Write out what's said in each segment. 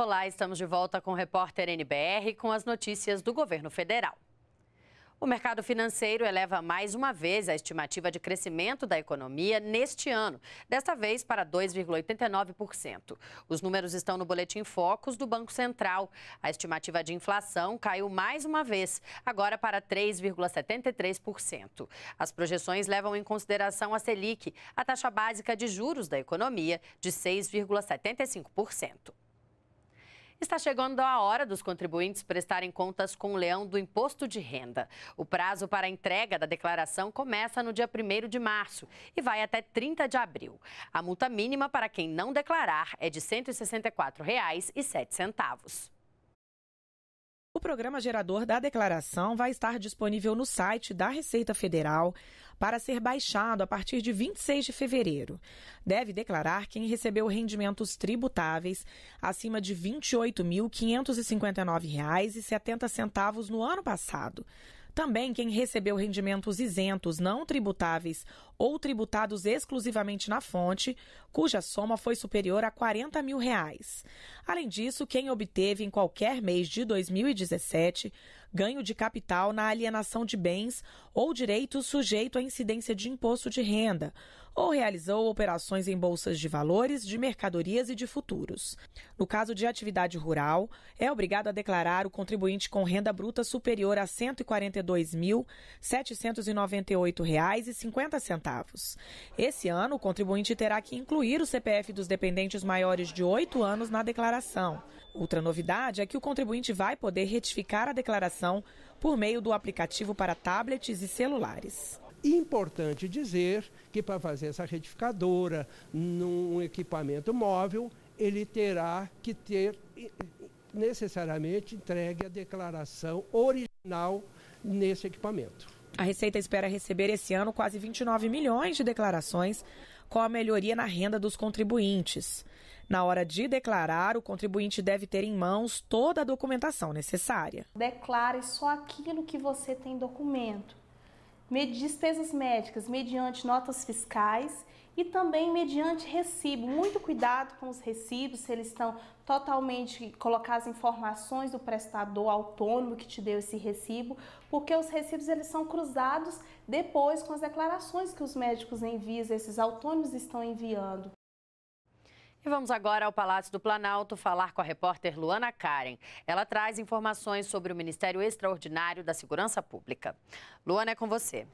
Olá, estamos de volta com o repórter NBR com as notícias do governo federal. O mercado financeiro eleva mais uma vez a estimativa de crescimento da economia neste ano, desta vez para 2,89%. Os números estão no boletim Focos do Banco Central. A estimativa de inflação caiu mais uma vez, agora para 3,73%. As projeções levam em consideração a Selic, a taxa básica de juros da economia, de 6,75%. Está chegando a hora dos contribuintes prestarem contas com o leão do imposto de renda. O prazo para a entrega da declaração começa no dia 1 de março e vai até 30 de abril. A multa mínima para quem não declarar é de R$ 164,07. O programa gerador da declaração vai estar disponível no site da Receita Federal para ser baixado a partir de 26 de fevereiro. Deve declarar quem recebeu rendimentos tributáveis acima de R$ 28.559,70 no ano passado. Também quem recebeu rendimentos isentos, não tributáveis ou tributados exclusivamente na fonte, cuja soma foi superior a 40 mil reais. Além disso, quem obteve em qualquer mês de 2017 ganho de capital na alienação de bens ou direitos sujeito à incidência de imposto de renda, ou realizou operações em bolsas de valores, de mercadorias e de futuros. No caso de atividade rural, é obrigado a declarar o contribuinte com renda bruta superior a R$ 142.798,50. Esse ano, o contribuinte terá que incluir o CPF dos dependentes maiores de 8 anos na declaração. Outra novidade é que o contribuinte vai poder retificar a declaração por meio do aplicativo para tablets e celulares. Importante dizer que para fazer essa retificadora num equipamento móvel, ele terá que ter necessariamente entregue a declaração original nesse equipamento. A Receita espera receber esse ano quase 29 milhões de declarações com a melhoria na renda dos contribuintes. Na hora de declarar, o contribuinte deve ter em mãos toda a documentação necessária. Declare só aquilo que você tem documento despesas médicas mediante notas fiscais e também mediante recibo. Muito cuidado com os recibos, se eles estão totalmente colocar as informações do prestador autônomo que te deu esse recibo, porque os recibos eles são cruzados depois com as declarações que os médicos enviam, esses autônomos estão enviando. E vamos agora ao Palácio do Planalto falar com a repórter Luana Karen. Ela traz informações sobre o Ministério Extraordinário da Segurança Pública. Luana, é com você.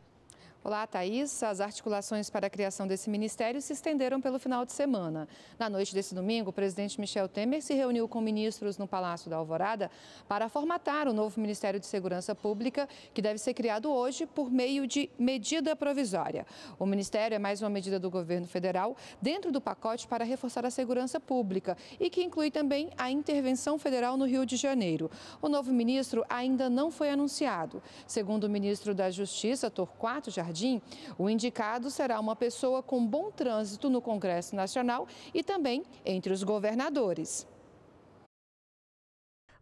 Olá, Thaís. As articulações para a criação desse ministério se estenderam pelo final de semana. Na noite desse domingo, o presidente Michel Temer se reuniu com ministros no Palácio da Alvorada para formatar o novo Ministério de Segurança Pública, que deve ser criado hoje por meio de medida provisória. O ministério é mais uma medida do governo federal dentro do pacote para reforçar a segurança pública e que inclui também a intervenção federal no Rio de Janeiro. O novo ministro ainda não foi anunciado. Segundo o ministro da Justiça, Torquato Jardim, Jardim, o indicado será uma pessoa com bom trânsito no Congresso Nacional e também entre os governadores.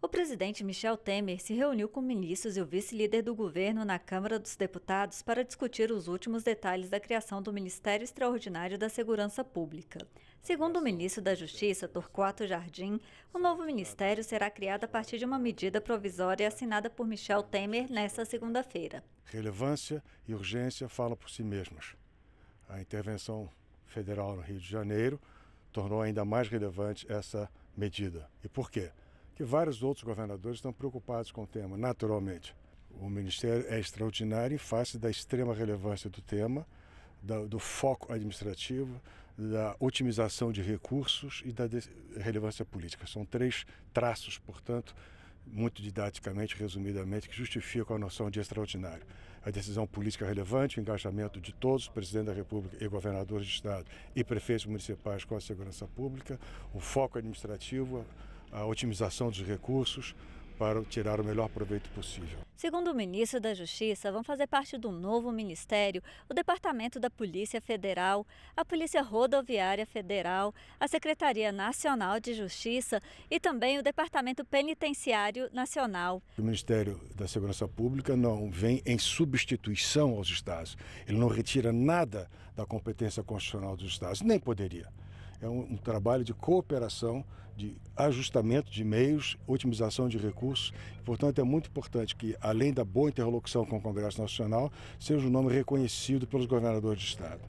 O presidente Michel Temer se reuniu com ministros e o vice-líder do governo na Câmara dos Deputados para discutir os últimos detalhes da criação do Ministério Extraordinário da Segurança Pública. Segundo o ministro da Justiça, Torquato Jardim, o novo ministério será criado a partir de uma medida provisória assinada por Michel Temer nesta segunda-feira. Relevância e urgência falam por si mesmas. A intervenção federal no Rio de Janeiro tornou ainda mais relevante essa medida. E por quê? Que vários outros governadores estão preocupados com o tema, naturalmente. O Ministério é extraordinário em face da extrema relevância do tema, do foco administrativo, da otimização de recursos e da relevância política. São três traços, portanto, muito didaticamente, resumidamente, que justificam a noção de extraordinário. A decisão política relevante, o engajamento de todos, presidente da República e governadores de Estado e prefeitos municipais com a segurança pública, o foco administrativo, a otimização dos recursos, para tirar o melhor proveito possível. Segundo o ministro da Justiça, vão fazer parte do novo ministério o Departamento da Polícia Federal, a Polícia Rodoviária Federal, a Secretaria Nacional de Justiça e também o Departamento Penitenciário Nacional. O Ministério da Segurança Pública não vem em substituição aos estados. Ele não retira nada da competência constitucional dos estados, nem poderia é um, um trabalho de cooperação, de ajustamento de meios, otimização de recursos. Portanto, é muito importante que, além da boa interlocução com o Congresso Nacional, seja um nome reconhecido pelos governadores de Estado.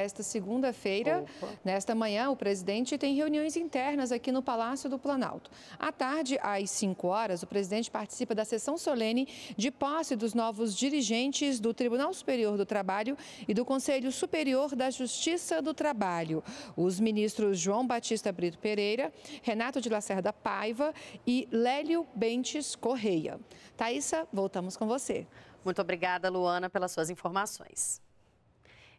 Esta segunda-feira, nesta manhã, o presidente tem reuniões internas aqui no Palácio do Planalto. À tarde, às 5 horas, o presidente participa da sessão solene de posse dos novos dirigentes do Tribunal Superior do Trabalho e do Conselho Superior da Justiça do Trabalho. Os ministros João Batista Brito Pereira, Renato de Lacerda Paiva e Lélio Bentes Correia. Thaisa, voltamos com você. Muito obrigada, Luana, pelas suas informações.